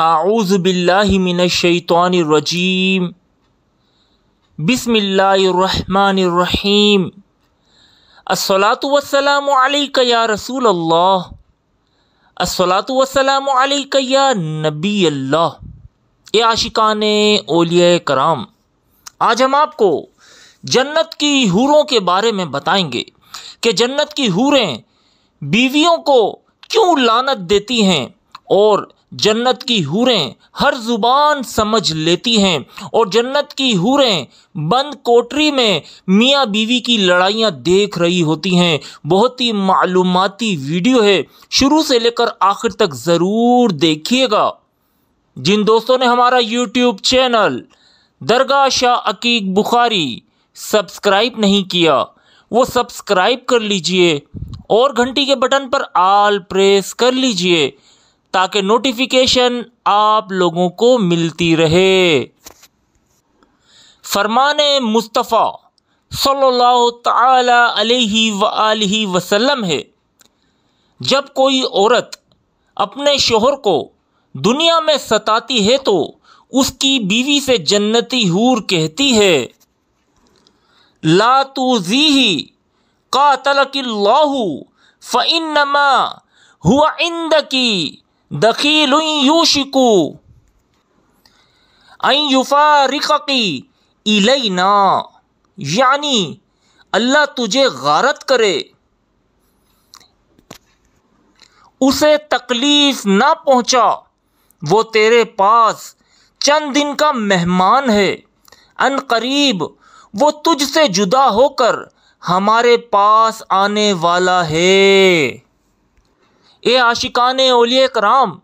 आऊज़बिल्लिमिनशैतरजीम बसमीम असलात वसलाम या रसूल अल्लाह असलात वसलाम या नबी अल्लाह ए आशिकान ओलिया कराम आज हम आपको जन्नत की हूरों के बारे में बताएंगे कि जन्नत की हूरें बीवियों को क्यों लानत देती हैं और जन्नत की हूरें हर जुबान समझ लेती हैं और जन्नत की हूरें बंद कोटरी में मियाँ बीवी की लड़ाइयाँ देख रही होती हैं बहुत ही मालूमती वीडियो है शुरू से लेकर आखिर तक ज़रूर देखिएगा जिन दोस्तों ने हमारा YouTube channel Dargah Shah Akeek Bukhari subscribe नहीं किया वो सब्सक्राइब कर लीजिए और घंटी के बटन पर आल प्रेस कर लीजिए ताकि नोटिफिकेशन आप लोगों को मिलती रहे फरमान मुस्तफ़ा सल्लल्लाहु ताला अलैहि वसल्लम है जब कोई औरत अपने शोहर को दुनिया में सताती है तो उसकी बीवी से जन्नती हूर कहती है लातूजी ही कातल किल्लाहू फ़िनमा हुआ इंद की दखील यूशिकू युफा रिकी ना यानी अल्लाह तुझे गारत करे उसे तकलीफ ना पहुंचा वो तेरे पास चंद दिन का मेहमान है अन करीब वो तुझसे जुदा होकर हमारे पास आने वाला है ए आशिकान ओलिय कराम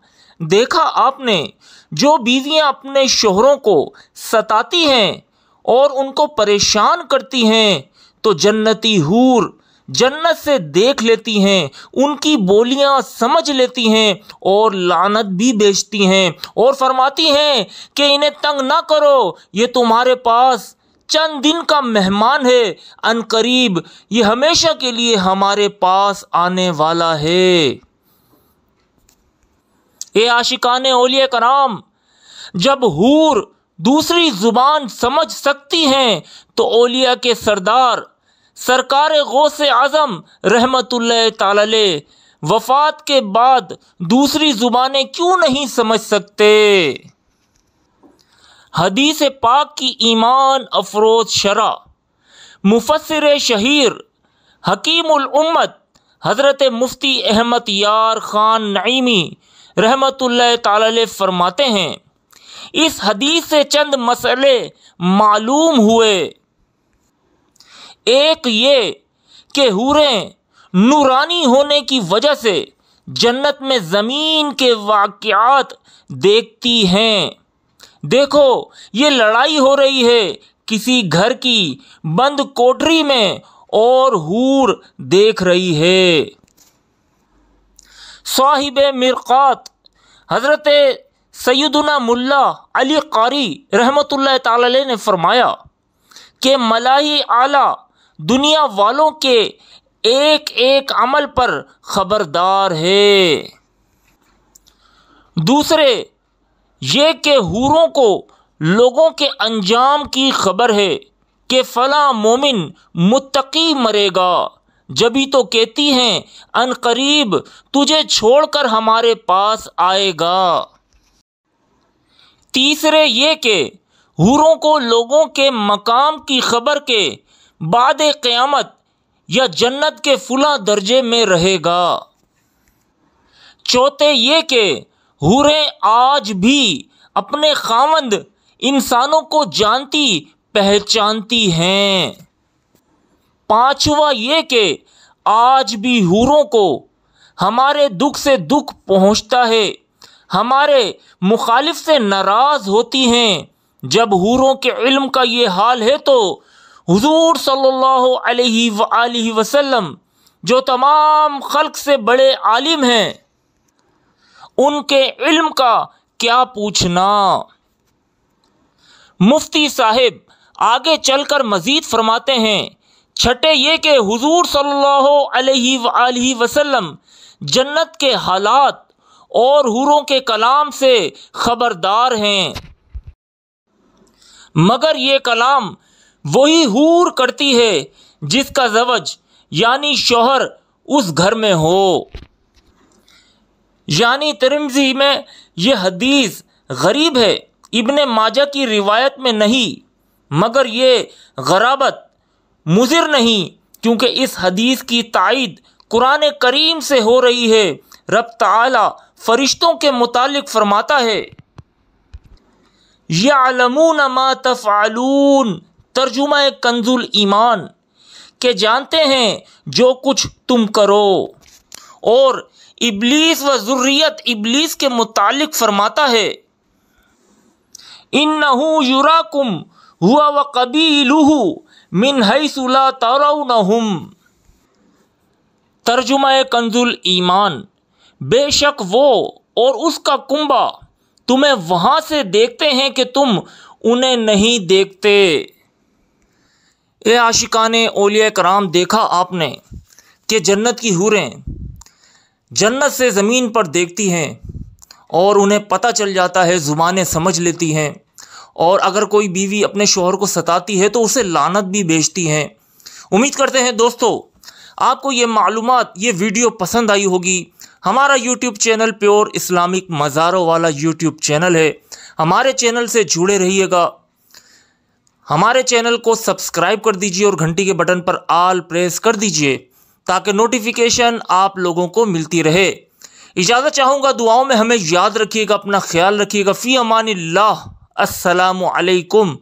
देखा आपने जो बीवियां अपने शोहरों को सताती हैं और उनको परेशान करती हैं तो जन्नती हूर जन्नत से देख लेती हैं उनकी बोलियां समझ लेती हैं और लानत भी बेचती हैं और फरमाती हैं कि इन्हें तंग ना करो ये तुम्हारे पास चंद दिन का मेहमान है अनकरीब ये हमेशा के लिए हमारे पास आने वाला है ए आशिकान ओलिया कराम जब हूर दूसरी जुबान समझ सकती हैं तो ओलिया के सरदार सरकार गौसे आज़म रहमत ताले वफात के बाद दूसरी ज़ुबानें क्यों नहीं समझ सकते हदीस पाक की ईमान अफरोज शरा मुफसर शहीर हकीम उम्मत हज़रत मुफ्ती अहमद यार ख़ान नईमी रहमत फरमाते हैं इस हदीस से चंद मसले मालूम हुए एक ये कि हूरें नूरानी होने की वजह से जन्नत में ज़मीन के वाक़ात देखती हैं देखो ये लड़ाई हो रही है किसी घर की बंद कोठरी में और हूर देख रही है साहिब मिरक़ात हज़रत सैदुना मुल्ला अली कारी रहमत ताली ने फरमाया कि मलाई आला दुनिया वालों के एक एक अमल पर ख़बरदार है दूसरे ये कि हूरों को लोगों के अंजाम की खबर है कि फ़ला मोमिन मुतकी मरेगा जबी तो कहती हैं अनकरीब तुझे छोड़कर हमारे पास आएगा तीसरे ये के हूरों को लोगों के मकाम की खबर के बाद क़यामत या जन्नत के फुला दर्जे में रहेगा चौथे ये कि हूरें आज भी अपने खामंद इंसानों को जानती पहचानती हैं पांचवा ये कि आज भी हूरों को हमारे दुख से दुख पहुंचता है हमारे मुखालिफ से नाराज होती हैं जब हूरों के इल्म का ये हाल है तो हुजूर सल्लल्लाहु अलैहि अलैहि वसल्लम जो तमाम खल्क से बड़े आलिम हैं उनके इल्म का क्या पूछना मुफ्ती साहब आगे चलकर मजीद फरमाते हैं छठे ये कि हुजूर सल्लल्लाहु अलैहि वसल्लम वसल्लम जन्नत के हालात और हुरों के कलाम से खबरदार हैं मगर ये कलाम वही हूर करती है जिसका जवज यानी शोहर उस घर में हो यानी तिरमजी में यह हदीस गरीब है इबन माजा की रिवायत में नहीं मगर ये गराबत मुजिर नहीं क्योंकि इस हदीस की तायद कुरान करीम से हो रही है रब तला फरिश्तों के मुतालिक फरमाता है यालमून मा तफ़ालून तर्जुमा कंजुल ईमान के जानते हैं जो कुछ तुम करो और इबलीस व जरूरीत इबलीस के मुतालिक फरमाता है इन नहू युराकुम हुआ व कबीलूहू मिन हईसुला तरउनहुम तर्जुमा कंजुल ईमान बेशक वो और उसका कुंबा तुम्हें वहाँ से देखते हैं कि तुम उन्हें नहीं देखते ए आशिकान ओलिया कराम देखा आपने कि जन्नत की हूरें जन्नत से ज़मीन पर देखती हैं और उन्हें पता चल जाता है ज़ुबानें समझ लेती हैं और अगर कोई बीवी अपने शोहर को सताती है तो उसे लानत भी भेजती हैं उम्मीद करते हैं दोस्तों आपको ये मालूम ये वीडियो पसंद आई होगी हमारा यूट्यूब चैनल प्योर इस्लामिक मज़ारों वाला यूट्यूब चैनल है हमारे चैनल से जुड़े रहिएगा हमारे चैनल को सब्सक्राइब कर दीजिए और घंटी के बटन पर आल प्रेस कर दीजिए ताकि नोटिफिकेशन आप लोगों को मिलती रहे इजाज़त चाहूँगा दुआओं में हमें याद रखिएगा अपना ख्याल रखिएगा फ़ी अमान ला السلام عليكم